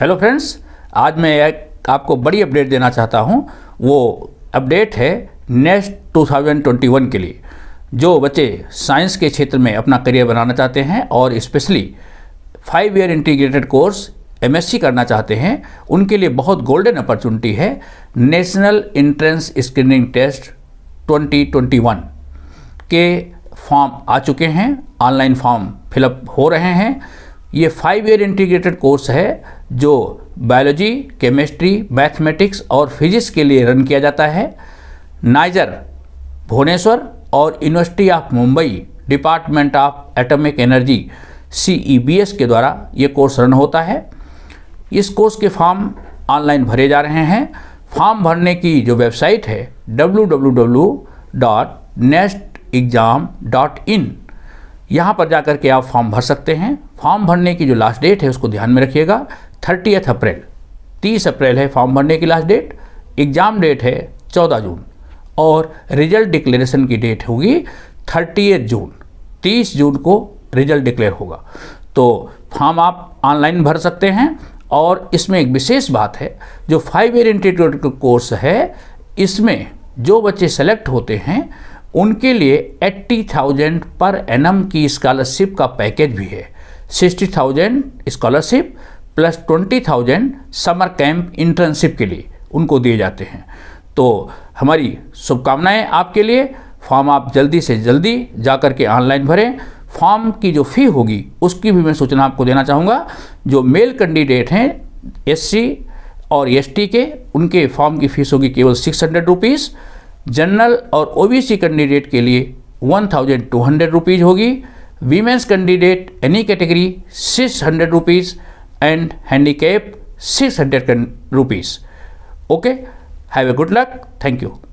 hello friends आज मैं एक आपको बड़ी अपडेट देना चाहता हूं वो अपडेट है नेक्स्ट 2021 के लिए जो बच्चे साइंस के क्षेत्र में अपना करियर बनाना चाहते हैं और specially five year integrated course MSc करना चाहते हैं उनके लिए बहुत गोल्डन अपॉर्चुनिटी है नेशनल इंट्रेंस स्क्रीनिंग टेस्ट 2021 के फॉर्म आ चुके हैं ऑनलाइन फॉर्म फिलअप हो रहे हैं ये फाइव ईयर इंटीग्रेटेड कोर्स है जो बायोलॉजी केमिस्ट्री मैथमेटिक्स और फिजिक्स के लिए रन किया जाता है नाइजर भुवनेश्वर और university of Mumbai department of atomic energy C के द्वारा ये कोर्स रन होता है इस कोर्स के फॉर्म ऑनलाइन भरे जा रहे हैं फॉर्म भरने की जो वेबसाइट है www.nestexam.in यहाँ पर जाकर के आप फॉर्म भर सकते हैं फॉर्म भरने की जो लास्ट डेट है उसको ध्यान में रखिएगा थर्टीथ अप्रैल तीस अप्रैल है फॉर्म भरने की लास्ट डेट एग्ज़ाम डेट है चौदह जून और रिजल्ट डिक्लेरेशन की डेट होगी थर्टीथ जून तीस जून को रिजल्ट डिक्लेयर होगा तो फॉर्म आप ऑनलाइन भर सकते हैं और इसमें एक विशेष बात है जो फाइव ईयर इंटीट्यूट कोर्स है इसमें जो बच्चे सेलेक्ट होते हैं उनके लिए एट्टी थाउजेंड पर एनम की स्कॉलरशिप का पैकेज भी है sixty thousand scholarship plus twenty thousand summer camp internship के लिए उनको दिए जाते हैं तो हमारी शुभकामनाएं आपके लिए फॉर्म आप जल्दी से जल्दी जा कर के ऑनलाइन भरें फॉर्म की जो फ़ी होगी उसकी भी मैं सूचना आपको देना चाहूँगा जो मेल कैंडिडेट हैं एससी और एसटी के उनके फॉर्म की फ़ीस होगी केवल सिक्स हंड्रेड रुपीज़ जनरल और ओबीसी कैंडिडेट के लिए one thousand two hundred rupees होगी women's candidate any category six hundred rupees and handicap 600 rupees okay have a good luck thank you